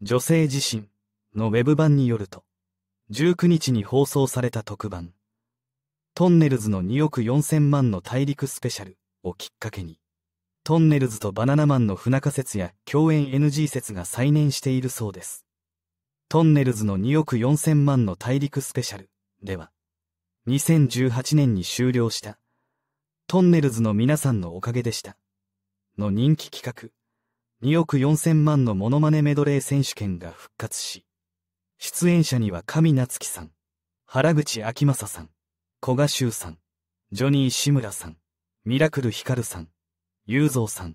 女性自身のウェブ版によると、19日に放送された特番、トンネルズの2億4000万の大陸スペシャルをきっかけに、トンネルズとバナナマンの不仲説や共演 NG 説が再燃しているそうです。トンネルズの2億4000万の大陸スペシャルでは、2018年に終了した、トンネルズの皆さんのおかげでした、の人気企画、2億4000万のモノマネメドレー選手権が復活し、出演者には上夏樹さん、原口秋正さん、小賀修さん、ジョニー志村さん、ミラクルヒカルさん、雄三さん、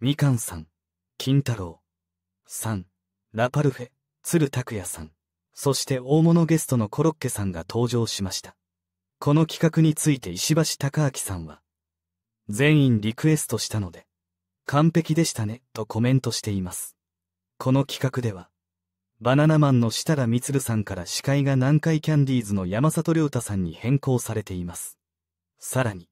みかんさん、金太郎、さん、ラパルフェ、鶴拓也さん、そして大物ゲストのコロッケさんが登場しました。この企画について石橋貴明さんは、全員リクエストしたので、完璧でしたね、とコメントしています。この企画では、バナナマンの設楽光さんから司会が南海キャンディーズの山里亮太さんに変更されています。さらに、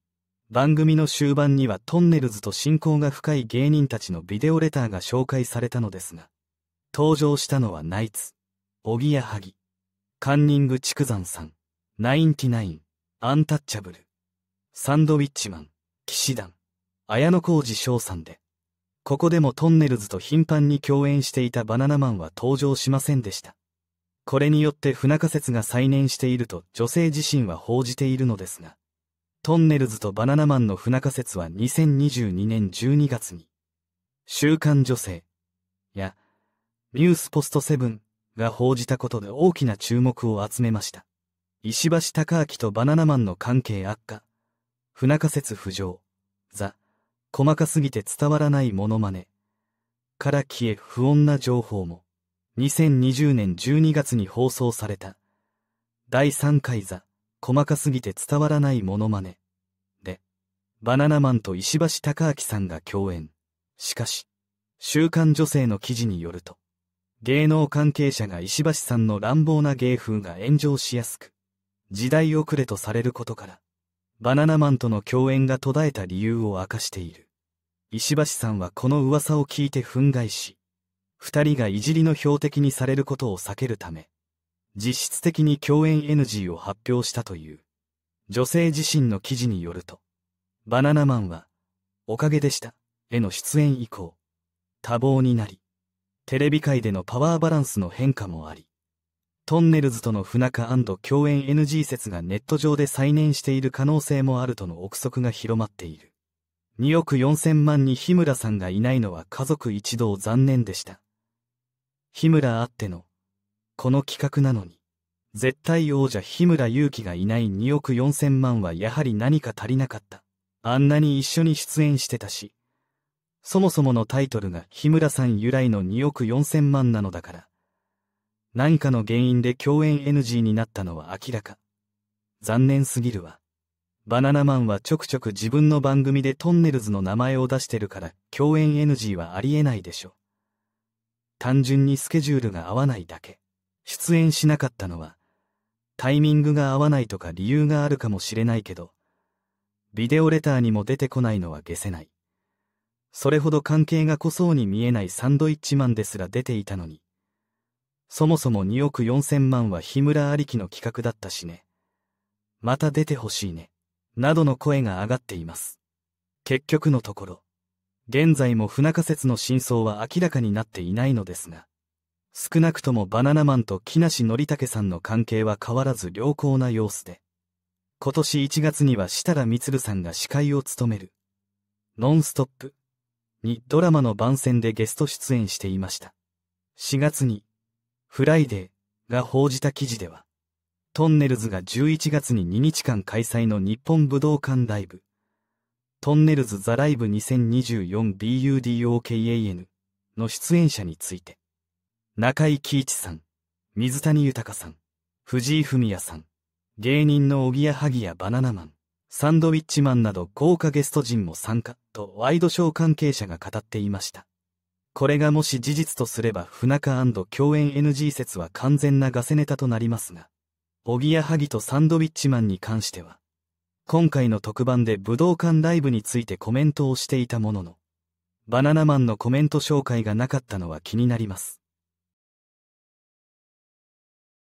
番組の終盤にはトンネルズと親交が深い芸人たちのビデオレターが紹介されたのですが、登場したのはナイツ、おぎやはぎ、カンニング畜山さん、ナインティナイン、アンタッチャブル、サンドウィッチマン、騎士団、綾小路翔さんで、ここでもトンネルズと頻繁に共演していたバナナマンは登場しませんでした。これによって不仲説が再燃していると女性自身は報じているのですが、トンネルズとバナナマンの不仲説は2022年12月に、週刊女性やニュースポストセブンが報じたことで大きな注目を集めました。石橋貴明とバナナマンの関係悪化、不仲説浮上、ザ・細かすぎて伝わらないモノマネから消え不穏な情報も2020年12月に放送された第3回座細かすぎて伝わらないモノマネでバナナマンと石橋貴明さんが共演しかし週刊女性の記事によると芸能関係者が石橋さんの乱暴な芸風が炎上しやすく時代遅れとされることからバナナマンとの共演が途絶えた理由を明かしている石橋さんはこの噂を聞いて憤慨し、二人がいじりの標的にされることを避けるため、実質的に共演 NG を発表したという、女性自身の記事によると、バナナマンは、おかげでした、への出演以降、多忙になり、テレビ界でのパワーバランスの変化もあり、トンネルズとの不仲共演 NG 説がネット上で再燃している可能性もあるとの憶測が広まっている。2億4000万に日村さんがいないのは家族一同残念でした。日村あっての、この企画なのに、絶対王者日村勇紀がいない2億4000万はやはり何か足りなかった。あんなに一緒に出演してたし、そもそものタイトルが日村さん由来の2億4000万なのだから、何かの原因で共演 NG になったのは明らか。残念すぎるわ。バナナマンはちょくちょく自分の番組でトンネルズの名前を出してるから共演 NG はありえないでしょ。単純にスケジュールが合わないだけ。出演しなかったのは、タイミングが合わないとか理由があるかもしれないけど、ビデオレターにも出てこないのは消せない。それほど関係が濃そうに見えないサンドイッチマンですら出ていたのに、そもそも2億4千万は日村ありきの企画だったしね。また出てほしいね。などの声が上がっています。結局のところ、現在も不仲説の真相は明らかになっていないのですが、少なくともバナナマンと木梨憲武さんの関係は変わらず良好な様子で、今年1月には設楽光さんが司会を務める、ノンストップにドラマの番宣でゲスト出演していました。4月に、フライデーが報じた記事では、トンネルズが11月に2日間開催の日本武道館ライブ、トンネルズ・ザ・ライブ 2024BUDOKAN の出演者について、中井貴一さん、水谷豊さん、藤井文也さん、芸人のおぎやはぎやバナナマン、サンドウィッチマンなど豪華ゲスト陣も参加とワイドショー関係者が語っていました。これがもし事実とすれば不仲共演 NG 説は完全なガセネタとなりますが、おぎやはぎとサンドウィッチマンに関しては、今回の特番で武道館ライブについてコメントをしていたものの、バナナマンのコメント紹介がなかったのは気になります。